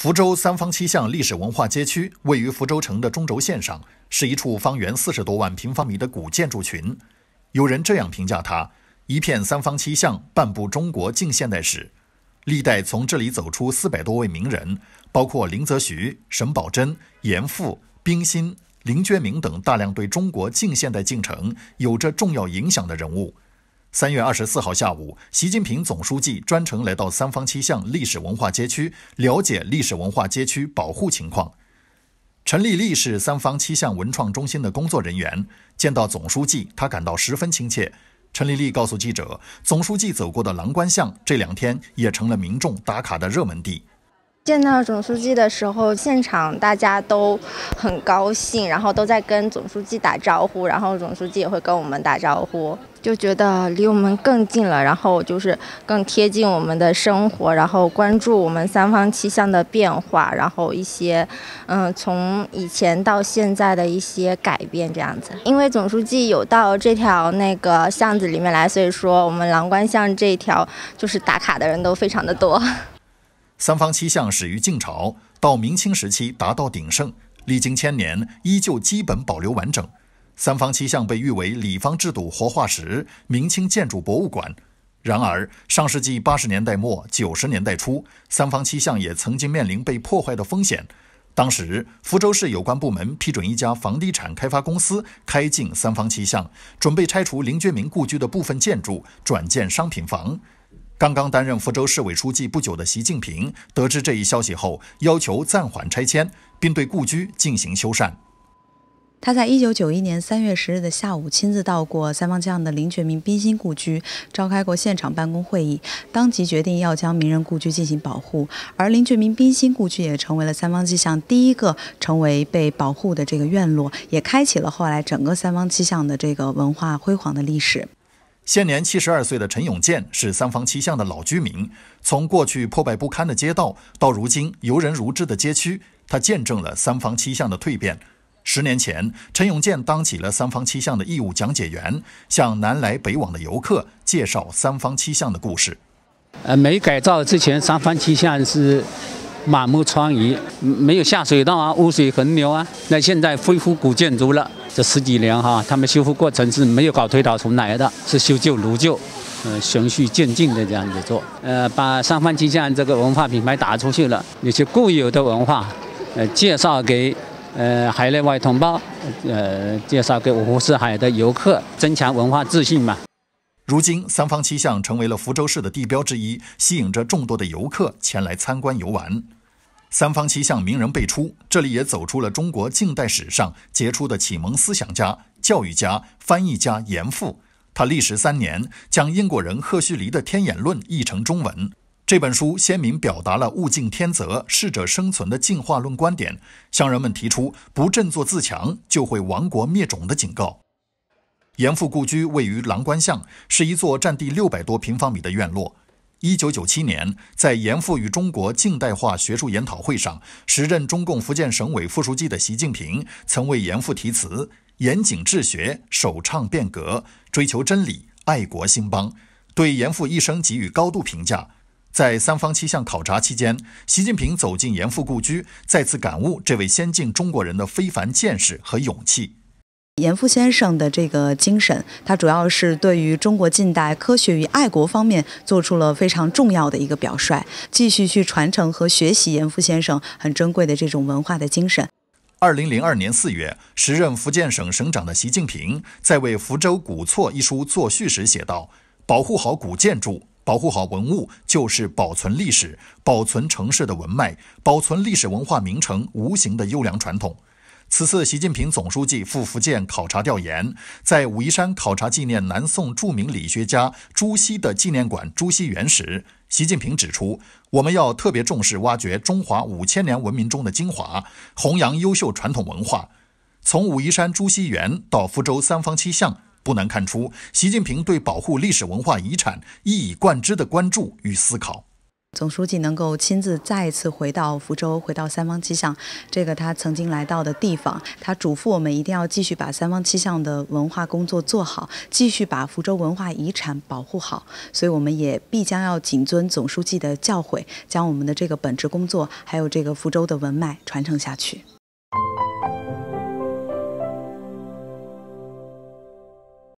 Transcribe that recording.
福州三坊七巷历史文化街区位于福州城的中轴线上，是一处方圆四十多万平方米的古建筑群。有人这样评价它：一片三坊七巷，半部中国近现代史。历代从这里走出四百多位名人，包括林则徐、沈葆桢、严复、冰心、林觉民等大量对中国近现代进程有着重要影响的人物。三月二十四号下午，习近平总书记专程来到三坊七巷历史文化街区，了解历史文化街区保护情况。陈丽丽是三坊七巷文创中心的工作人员，见到总书记，她感到十分亲切。陈丽丽告诉记者，总书记走过的郎官巷这两天也成了民众打卡的热门地。见到总书记的时候，现场大家都很高兴，然后都在跟总书记打招呼，然后总书记也会跟我们打招呼，就觉得离我们更近了，然后就是更贴近我们的生活，然后关注我们三方七象的变化，然后一些嗯从以前到现在的一些改变这样子。因为总书记有到这条那个巷子里面来，所以说我们郎官巷这条就是打卡的人都非常的多。三坊七巷始于晋朝，到明清时期达到鼎盛，历经千年，依旧基本保留完整。三坊七巷被誉为“里坊制度活化石”、“明清建筑博物馆”。然而，上世纪八十年代末、九十年代初，三坊七巷也曾经面临被破坏的风险。当时，福州市有关部门批准一家房地产开发公司开进三坊七巷，准备拆除林觉民故居的部分建筑，转建商品房。刚刚担任福州市委书记不久的习近平得知这一消息后，要求暂缓拆迁，并对故居进行修缮。他在一九九一年三月十日的下午亲自到过三坊七巷的林觉民冰心故居，召开过现场办公会议，当即决定要将名人故居进行保护。而林觉民冰心故居也成为了三坊七巷第一个成为被保护的这个院落，也开启了后来整个三坊七巷的这个文化辉煌的历史。现年七十二岁的陈永建是三坊七巷的老居民。从过去破败不堪的街道，到如今游人如织的街区，他见证了三坊七巷的蜕变。十年前，陈永建当起了三坊七巷的义务讲解员，向南来北往的游客介绍三坊七巷的故事。呃，没改造之前，三坊七巷是满目疮痍，没有下水道啊，污水横流啊。那现在恢复古建筑了。这十几年哈，他们修复过程是没有搞推倒重来的是修旧如旧，呃，循序渐进的这样子做，呃，把三坊七巷这个文化品牌打出去了，有些固有的文化，呃，介绍给呃海内外同胞，呃，介绍给五湖四海的游客，增强文化自信嘛。如今，三坊七巷成为了福州市的地标之一，吸引着众多的游客前来参观游玩。三坊七巷名人辈出，这里也走出了中国近代史上杰出的启蒙思想家、教育家、翻译家严复。他历时三年，将英国人赫胥黎的《天演论》译成中文。这本书鲜明表达了“物竞天择，适者生存”的进化论观点，向人们提出“不振作自强就会亡国灭种”的警告。严复故居位于郎官巷，是一座占地六百多平方米的院落。一九九七年，在严复与中国近代化学术研讨会上，时任中共福建省委副书记的习近平曾为严复题词：“严谨治学，首倡变革，追求真理，爱国兴邦”，对严复一生给予高度评价。在三方七项考察期间，习近平走进严复故居，再次感悟这位先进中国人的非凡见识和勇气。严复先生的这个精神，他主要是对于中国近代科学与爱国方面做出了非常重要的一个表率。继续去传承和学习严复先生很珍贵的这种文化的精神。二零零二年四月，时任福建省省长的习近平在为《福州古厝》一书作序时写道：“保护好古建筑，保护好文物，就是保存历史，保存城市的文脉，保存历史文化名城无形的优良传统。”此次习近平总书记赴福建考察调研，在武夷山考察纪念南宋著名理学家朱熹的纪念馆朱熹园时，习近平指出，我们要特别重视挖掘中华五千年文明中的精华，弘扬优秀传统文化。从武夷山朱熹园到福州三坊七巷，不难看出习近平对保护历史文化遗产一以贯之的关注与思考。总书记能够亲自再次回到福州，回到三坊七巷，这个他曾经来到的地方，他嘱咐我们一定要继续把三坊七巷的文化工作做好，继续把福州文化遗产保护好。所以，我们也必将要谨遵总书记的教诲，将我们的这个本职工作，还有这个福州的文脉传承下去。